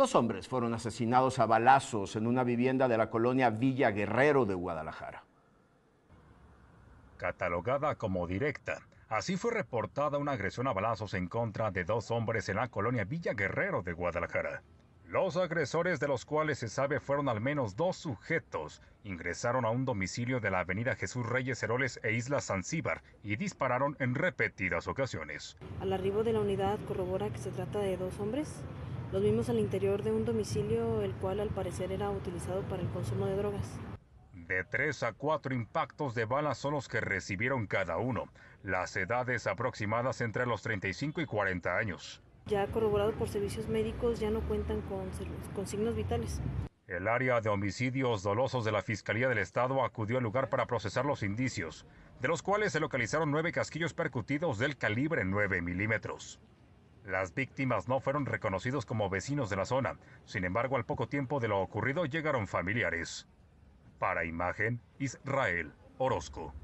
Dos hombres fueron asesinados a balazos en una vivienda de la colonia Villa Guerrero de Guadalajara. Catalogada como directa, así fue reportada una agresión a balazos en contra de dos hombres en la colonia Villa Guerrero de Guadalajara. Los agresores, de los cuales se sabe fueron al menos dos sujetos, ingresaron a un domicilio de la avenida Jesús Reyes Heroles e Isla Zanzíbar y dispararon en repetidas ocasiones. Al arribo de la unidad corrobora que se trata de dos hombres los vimos al interior de un domicilio el cual al parecer era utilizado para el consumo de drogas. De tres a cuatro impactos de balas son los que recibieron cada uno, las edades aproximadas entre los 35 y 40 años. Ya corroborado por servicios médicos, ya no cuentan con, con signos vitales. El área de homicidios dolosos de la Fiscalía del Estado acudió al lugar para procesar los indicios, de los cuales se localizaron nueve casquillos percutidos del calibre 9 milímetros. Las víctimas no fueron reconocidos como vecinos de la zona. Sin embargo, al poco tiempo de lo ocurrido llegaron familiares. Para imagen, Israel Orozco.